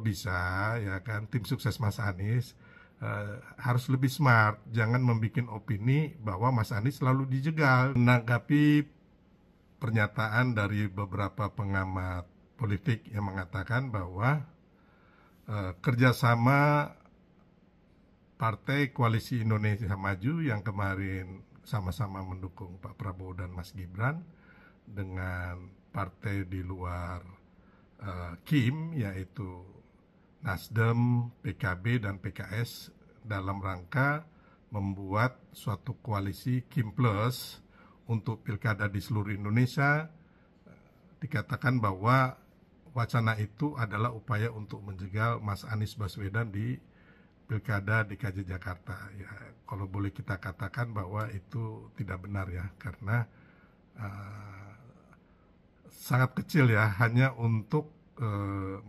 bisa ya kan tim sukses Mas Anies uh, harus lebih smart jangan membuat opini bahwa Mas Anies selalu dijegal menanggapi pernyataan dari beberapa pengamat politik yang mengatakan bahwa uh, kerjasama Partai Koalisi Indonesia Maju yang kemarin sama-sama mendukung Pak Prabowo dan Mas Gibran dengan partai di luar uh, Kim yaitu Nasdem, PKB, dan PKS dalam rangka membuat suatu koalisi Kim Plus untuk pilkada di seluruh Indonesia dikatakan bahwa wacana itu adalah upaya untuk menjegal Mas Anies Baswedan di pilkada DKJ Jakarta ya kalau boleh kita katakan bahwa itu tidak benar ya karena uh, sangat kecil ya hanya untuk uh,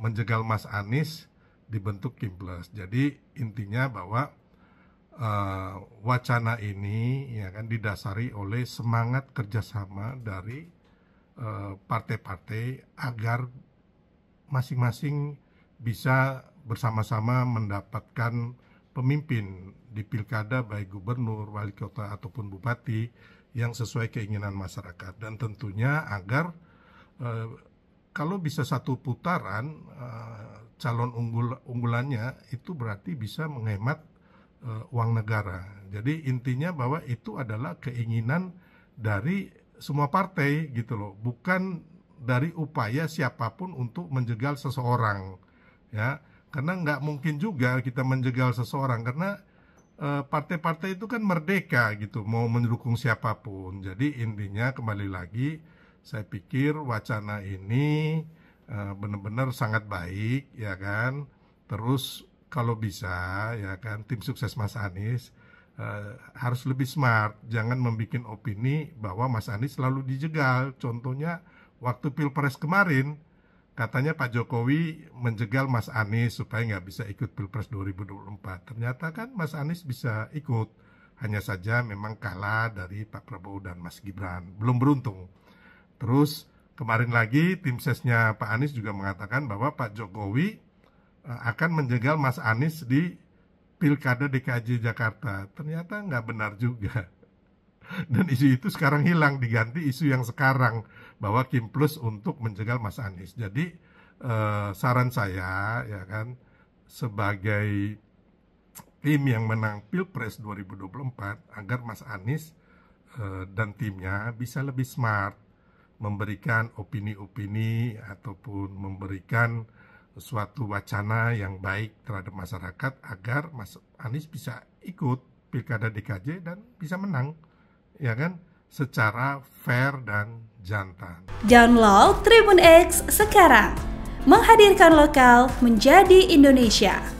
menjegal Mas Anies dibentuk Kim Plus. Jadi intinya bahwa uh, wacana ini ya kan didasari oleh semangat kerjasama dari eh, partai-partai uh, agar masing-masing bisa bersama-sama mendapatkan pemimpin di pilkada baik gubernur, wali kota ataupun bupati yang sesuai keinginan masyarakat dan tentunya agar eh, kalau bisa satu putaran uh, calon unggul unggulannya itu berarti bisa menghemat uh, uang negara. Jadi intinya bahwa itu adalah keinginan dari semua partai gitu loh, bukan dari upaya siapapun untuk menjegal seseorang ya. Karena nggak mungkin juga kita menjegal seseorang karena eh, partai-partai itu kan merdeka gitu mau mendukung siapapun. Jadi intinya kembali lagi saya pikir wacana ini eh, benar-benar sangat baik ya kan terus kalau bisa ya kan tim sukses Mas Anies eh, harus lebih smart jangan membuat opini bahwa Mas Anies selalu dijegal contohnya waktu pilpres kemarin katanya Pak Jokowi menjegal Mas Anies supaya nggak bisa ikut pilpres 2024 ternyata kan Mas Anies bisa ikut hanya saja memang kalah dari Pak Prabowo dan Mas Gibran belum beruntung Terus kemarin lagi tim sesnya Pak Anies juga mengatakan bahwa Pak Jokowi eh, akan menjegal Mas Anies di Pilkada DKJ Jakarta. Ternyata nggak benar juga. Dan isu itu sekarang hilang, diganti isu yang sekarang bahwa Kim Plus untuk menjegal Mas Anies. Jadi eh, saran saya ya kan sebagai tim yang menang Pilpres 2024 agar Mas Anies eh, dan timnya bisa lebih smart memberikan opini-opini ataupun memberikan suatu wacana yang baik terhadap masyarakat agar Mas Anies bisa ikut pilkada DKJ dan bisa menang, ya kan? Secara fair dan jantan. Download Tribun X sekarang, menghadirkan lokal menjadi Indonesia.